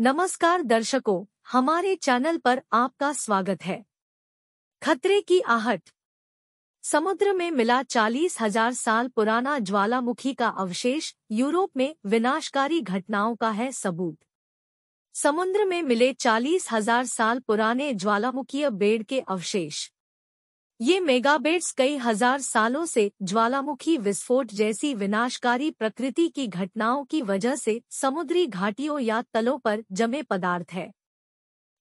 नमस्कार दर्शकों हमारे चैनल पर आपका स्वागत है खतरे की आहट समुद्र में मिला चालीस हजार साल पुराना ज्वालामुखी का अवशेष यूरोप में विनाशकारी घटनाओं का है सबूत समुद्र में मिले चालीस हजार साल पुराने ज्वालामुखीय बेड़ के अवशेष ये मेगाबेट्स कई हजार सालों से ज्वालामुखी विस्फोट जैसी विनाशकारी प्रकृति की घटनाओं की वजह से समुद्री घाटियों या तलों पर जमे पदार्थ है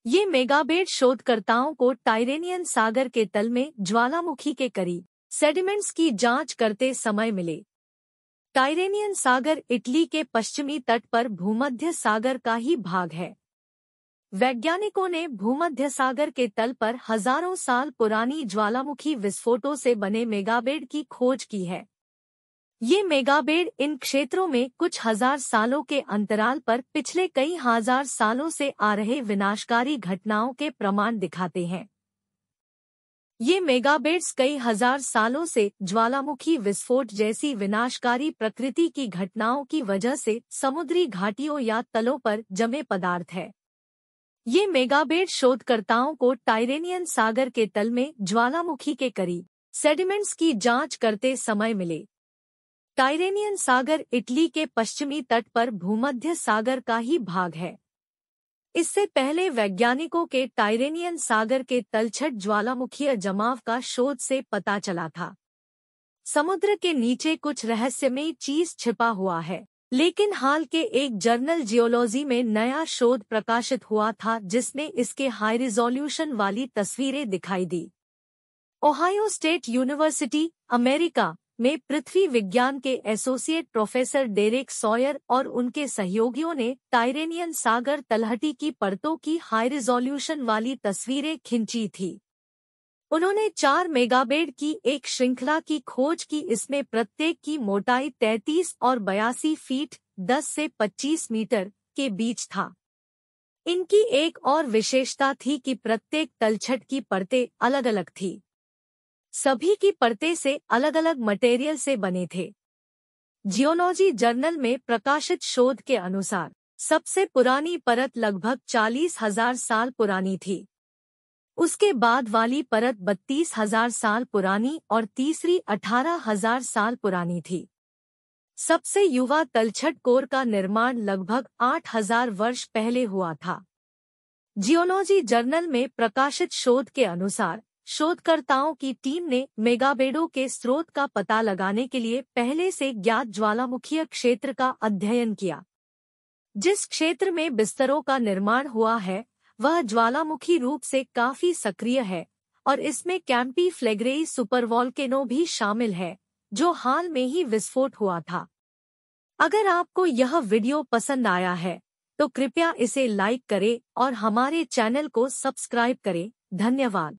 ये मेगाबेट शोधकर्ताओं को टाइरेनियन सागर के तल में ज्वालामुखी के करीब सेडिमेंट्स की जांच करते समय मिले टाइरेनियन सागर इटली के पश्चिमी तट पर भूमध्य सागर का ही भाग है वैज्ञानिकों ने भूमध्य सागर के तल पर हजारों साल पुरानी ज्वालामुखी विस्फोटों से बने मेगाबेड की खोज की है ये मेगाबेड इन क्षेत्रों में कुछ हजार सालों के अंतराल पर पिछले कई हजार सालों से आ रहे विनाशकारी घटनाओं के प्रमाण दिखाते हैं ये मेगाबेड्स कई हजार सालों से ज्वालामुखी विस्फोट जैसी विनाशकारी प्रकृति की घटनाओं की वजह से समुद्री घाटियों या तलों पर जमे पदार्थ है ये मेगाबेड शोधकर्ताओं को टाइरेनियन सागर के तल में ज्वालामुखी के करीब सेडिमेंट्स की जांच करते समय मिले टाइरेनियन सागर इटली के पश्चिमी तट पर भूमध्य सागर का ही भाग है इससे पहले वैज्ञानिकों के टाइरेनियन सागर के तलछट ज्वालामुखीय जमाव का शोध से पता चला था समुद्र के नीचे कुछ रहस्यमयी चीज छिपा हुआ है लेकिन हाल के एक जर्नल जियोलॉजी में नया शोध प्रकाशित हुआ था जिसने इसके हाई रिजोल्यूशन वाली तस्वीरें दिखाई दी ओहायो स्टेट यूनिवर्सिटी अमेरिका में पृथ्वी विज्ञान के एसोसिएट प्रोफेसर डेरेक सॉयर और उनके सहयोगियों ने टाइरेनियन सागर तलहटी की परतों की हाई रिजोल्यूशन वाली तस्वीरें खिंची थी उन्होंने चार मेगाबेड की एक श्रृंखला की खोज की इसमें प्रत्येक की मोटाई 33 और बयासी फीट 10 से 25 मीटर के बीच था इनकी एक और विशेषता थी कि प्रत्येक तलछट की परतें अलग अलग थी सभी की परतें से अलग अलग मटेरियल से बने थे जियोलॉजी जर्नल में प्रकाशित शोध के अनुसार सबसे पुरानी परत लगभग चालीस हजार साल पुरानी थी उसके बाद वाली परत बत्तीस हजार साल पुरानी और तीसरी अठारह हजार साल पुरानी थी सबसे युवा तलछट कोर का निर्माण लगभग आठ हजार वर्ष पहले हुआ था जियोलॉजी जर्नल में प्रकाशित शोध के अनुसार शोधकर्ताओं की टीम ने मेगाबेडो के स्रोत का पता लगाने के लिए पहले से ज्ञात ज्वालामुखीय क्षेत्र का अध्ययन किया जिस क्षेत्र में बिस्तरों का निर्माण हुआ है वह ज्वालामुखी रूप से काफी सक्रिय है और इसमें कैंपी फ्लेग्रेई सुपरवॉल्केनो भी शामिल है जो हाल में ही विस्फोट हुआ था अगर आपको यह वीडियो पसंद आया है तो कृपया इसे लाइक करें और हमारे चैनल को सब्सक्राइब करें धन्यवाद